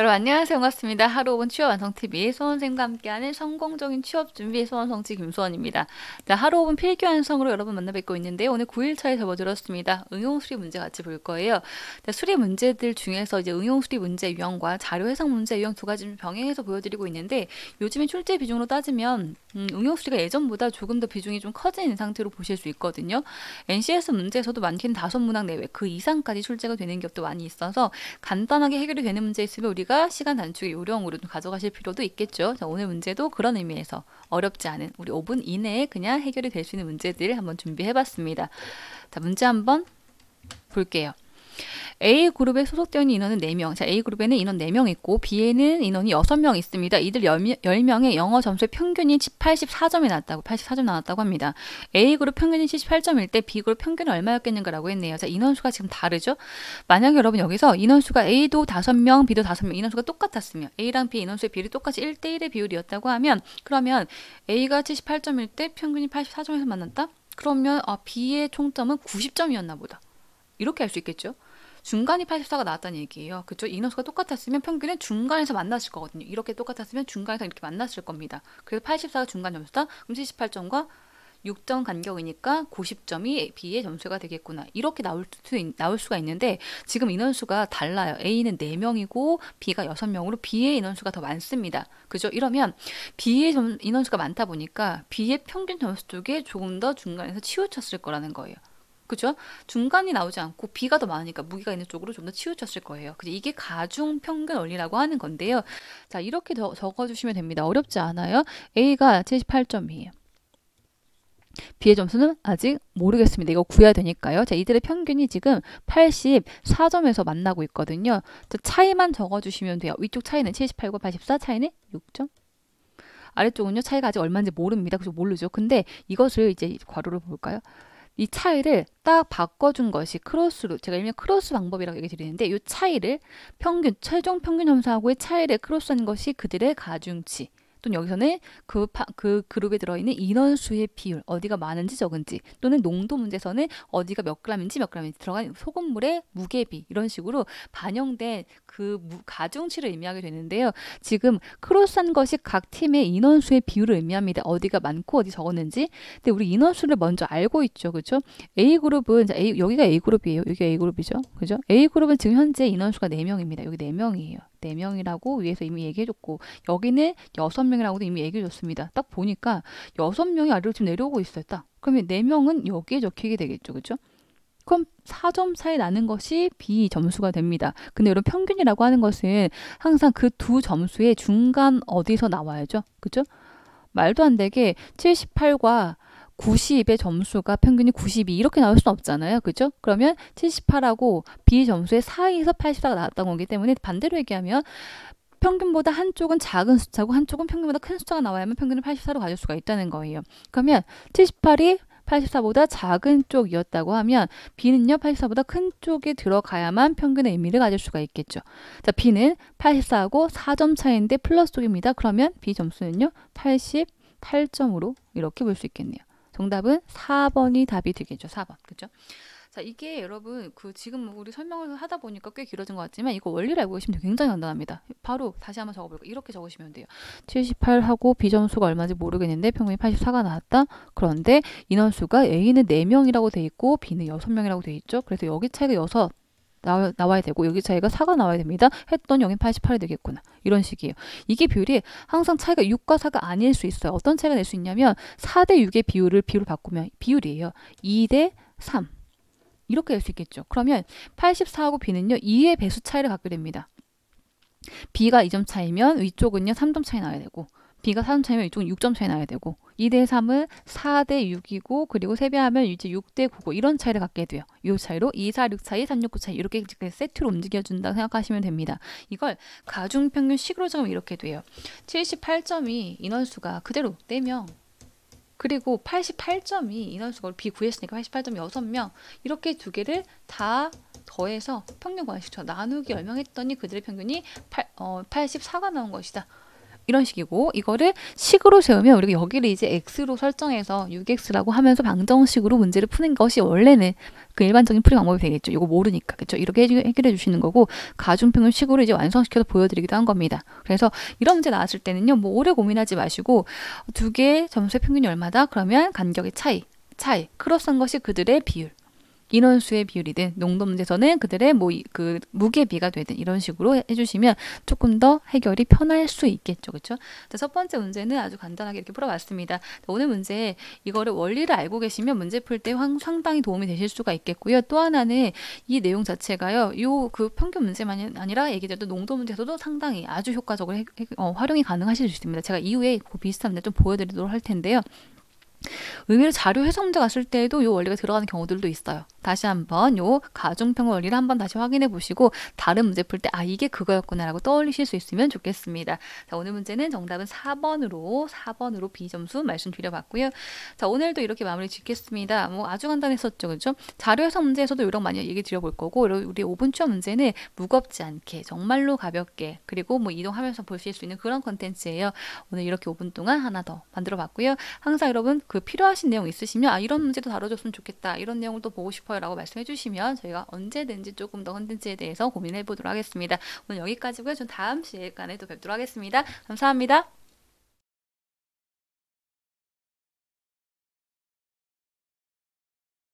여러분 안녕하세요. 반갑습니다. 하루 5분 취업 완성TV 소원생과 함께하는 성공적인 취업 준비 소원성지 김소원입니다. 자, 하루 5분 필기 완성으로 여러분 만나 뵙고 있는데 오늘 9일차에 접어들었습니다. 응용 수리 문제 같이 볼 거예요. 자, 수리 문제들 중에서 이제 응용 수리 문제 유형과 자료 해석 문제 유형 두 가지 병행해서 보여드리고 있는데 요즘에 출제 비중으로 따지면 음, 응용 수리가 예전보다 조금 더 비중이 좀 커진 상태로 보실 수 있거든요. NCS 문제에서도 많게는 다섯 문항 내외 그 이상까지 출제가 되는 기업도 많이 있어서 간단하게 해결이 되는 문제 있으면 우리가 저희가 시간 단축의 요령으로 좀 가져가실 필요도 있겠죠. 자, 오늘 문제도 그런 의미에서 어렵지 않은 우리 5분 이내에 그냥 해결이 될 수 있는 문제들 한번 준비해봤습니다. 자, 문제 한번 볼게요. A그룹에 소속되어 있는 인원은 4명. 자, A그룹에는 인원 4명 있고 B에는 인원이 6명 있습니다. 이들 10명, 의 영어 점수의 평균이 84점이 나왔다고 84점 나왔다고 합니다. A그룹 평균이 78점일 때 B그룹 평균은 얼마였겠는가라고 했네요. 자, 인원수가 지금 다르죠? 만약에 여러분 여기서 인원수가 A도 5명, B도 5명 인원수가 똑같았으면 A랑 B 인원수의 비율이 똑같이 1대 1의 비율이었다고 하면 그러면 A가 78점일 때 평균이 84점에서 만났다? 그러면 아, B의 총점은 90점이었나 보다. 이렇게 할 수 있겠죠? 중간이 84가 나왔다는 얘기예요. 그죠 인원수가 똑같았으면 평균은 중간에서 만났을 거거든요. 이렇게 똑같았으면 중간에서 이렇게 만났을 겁니다. 그래서 84가 중간 점수다. 그럼 78점과 6점 간격이니까 90점이 B의 점수가 되겠구나. 이렇게 나올, 수, 나올 수가 있는데 지금 인원수가 달라요. A는 4명이고 B가 6명으로 B의 인원수가 더 많습니다. 그죠? 이러면 B의 점, 인원수가 많다 보니까 B의 평균 점수 쪽에 조금 더 중간에서 치우쳤을 거라는 거예요. 그죠? 중간이 나오지 않고 비가더 많으니까 무게가 있는 쪽으로 좀 더 치우쳤을 거예요. 그래서 이게 가중 평균 원리라고 하는 건데요. 자, 이렇게 더 적어주시면 됩니다. 어렵지 않아요. A가 7 8점이에요 B의 점수는 아직 모르겠습니다. 이거 구해야 되니까요. 자, 이들의 평균이 지금 84점에서 만나고 있거든요. 자, 차이만 적어주시면 돼요. 위쪽 차이는 78과 84, 차이는 6점. 아래쪽은요, 차이가 아직 얼마인지 모릅니다. 그래서 모르죠. 근데 이것을 이제 과로를 볼까요? 이 차이를 딱 바꿔준 것이 크로스로 제가 일명 크로스 방법이라고 얘기 드리는데 이 차이를 평균 최종 평균 점수하고의 차이를 크로스한 것이 그들의 가중치 또는 여기서는 그, 파, 그 그룹에 들어있는 인원수의 비율 어디가 많은지 적은지 또는 농도 문제에서는 어디가 몇 그램인지 몇 그램인지 들어간 소금물의 무게비 이런 식으로 반영된 그 무, 가중치를 의미하게 되는데요. 지금 크로스한 것이 각 팀의 인원수의 비율을 의미합니다. 어디가 많고 어디 적었는지 근데 우리 인원수를 먼저 알고 있죠. 그렇죠? A그룹은 A, 여기가 A그룹이에요. 여기가 A그룹이죠. 그죠? A그룹은 지금 현재 인원수가 네명입니다 여기 네명이에요 네 명이라고 위에서 이미 얘기해줬고 여기는 여섯 명이라고도 이미 얘기해줬습니다. 딱 보니까 여섯 명이 아래로 지금 내려오고 있어요. 딱 그러면 네 명은 여기에 적히게 되겠죠, 그렇죠? 그럼 4점 차이 나는 것이 B 점수가 됩니다. 근데 이런 평균이라고 하는 것은 항상 그 두 점수의 중간 어디서 나와야죠, 그렇죠? 말도 안 되게 78과 90의 점수가 평균이 92 이렇게 나올 수는 없잖아요. 그죠? 그러면 78하고 B 점수의 4에서 84가 나왔던 거기 때문에 반대로 얘기하면 평균보다 한쪽은 작은 숫자고 한쪽은 평균보다 큰 숫자가 나와야만 평균을 84로 가질 수가 있다는 거예요. 그러면 78이 84보다 작은 쪽이었다고 하면 B는요 84보다 큰 쪽에 들어가야만 평균의 의미를 가질 수가 있겠죠. 자 B는 84하고 4점 차인데 플러스 쪽입니다. 그러면 B 점수는요 88점으로 이렇게 볼 수 있겠네요. 정답은 4번이 답이 되겠죠. 4번. 그죠? 자, 이게 여러분, 그 지금 우리 설명을 하다 보니까 꽤 길어진 것 같지만, 이거 원리를 알고 계시면 굉장히 간단합니다. 바로 다시 한번 적어볼까? 이렇게 적으시면 돼요. 78하고 B 점수가 얼마인지 모르겠는데, 평균이 84가 나왔다? 그런데 인원수가 A는 4명이라고 돼 있고, B는 6명이라고 돼 있죠? 그래서 여기 차이가 6, 나와, 나와야 되고 여기 차이가 4가 나와야 됩니다. 했던니여 88이 되겠구나. 이런 식이에요. 이게 비율이 항상 차이가 6과 4가 아닐 수 있어요. 어떤 차이가 낼 수 있냐면 4대 6의 비율을 비율로 바꾸면 비율이에요. 2대 3. 이렇게 될 수 있겠죠. 그러면 84하고 B는요. 2의 배수 차이를 갖게 됩니다. B가 2점 차이면 위쪽은요. 3점 차이 나야 되고 B가 4점 차이면 이쪽은 6점 차이 나야 되고 2대 3은 4대 6이고 그리고 세배하면 이제 6대 9고 이런 차이를 갖게 돼요. 이 차이로 2, 4, 6 차이, 3, 6, 9 차이 이렇게 세트로 움직여준다 생각하시면 됩니다. 이걸 가중평균식으로 적으면 이렇게 돼요. 78점이 인원수가 그대로 4명 그리고 88점이 인원수가 B9였으니까 88점 6명 이렇게 두 개를 다 더해서 평균 관식처 나누기 10명 했더니 그들의 평균이 8, 어, 84가 나온 것이다. 이런 식이고 이거를 식으로 세우면 우리가 여기를 이제 x로 설정해서 6x라고 하면서 방정식으로 문제를 푸는 것이 원래는 그 일반적인 풀이 방법이 되겠죠. 이거 모르니까 그렇죠. 이렇게 해결해 주시는 거고 가중평을 식으로 이제 완성시켜서 보여드리기도 한 겁니다. 그래서 이런 문제 나왔을 때는요. 뭐 오래 고민하지 마시고 두 개의 점수의 평균이 얼마다? 그러면 간격의 차이, 차이, 크로스한 것이 그들의 비율. 인원수의 비율이든 농도 문제에서는 그들의 뭐 그 무게비가 되든 이런 식으로 해주시면 조금 더 해결이 편할 수 있겠죠. 그렇죠? 첫 번째 문제는 아주 간단하게 이렇게 풀어봤습니다. 오늘 문제 이거를 원리를 알고 계시면 문제 풀 때 상당히 도움이 되실 수가 있겠고요. 또 하나는 이 내용 자체가요. 요 그 평균 문제만이 아니라 얘기드렸 농도 문제에서도 상당히 아주 효과적으로 해, 어, 활용이 가능하실 수 있습니다. 제가 이후에 그 비슷한 데좀 보여드리도록 할 텐데요. 의미로 자료 해석 문제 갔을 때에도 요 원리가 들어가는 경우들도 있어요. 다시 한번 요가중평 원리를 한번 다시 확인해 보시고 다른 문제 풀 때 아 이게 그거였구나라고 떠올리실 수 있으면 좋겠습니다. 자, 오늘 문제는 정답은 4번으로 4번으로 B 점수 말씀드려 봤고요. 자, 오늘도 이렇게 마무리 짓겠습니다. 뭐 아주 간단했었죠. 그렇죠? 자료 해석 문제에서도 요런 많이 얘기 드려 볼 거고 우리 5분 추 문제는 무겁지 않게 정말로 가볍게 그리고 뭐 이동하면서 보실 수 있는 그런 컨텐츠예요. 오늘 이렇게 5분 동안 하나 더 만들어 봤고요. 항상 여러분 그 필요한 필요하신 내용 있으시면 아, 이런 문제도 다뤄줬으면 좋겠다. 이런 내용을 또 보고 싶어요. 라고 말씀해 주시면 저희가 언제든지 조금 더 컨텐츠에 대해서 고민해 보도록 하겠습니다. 오늘 여기까지고요. 전 다음 시간에 또 뵙도록 하겠습니다. 감사합니다.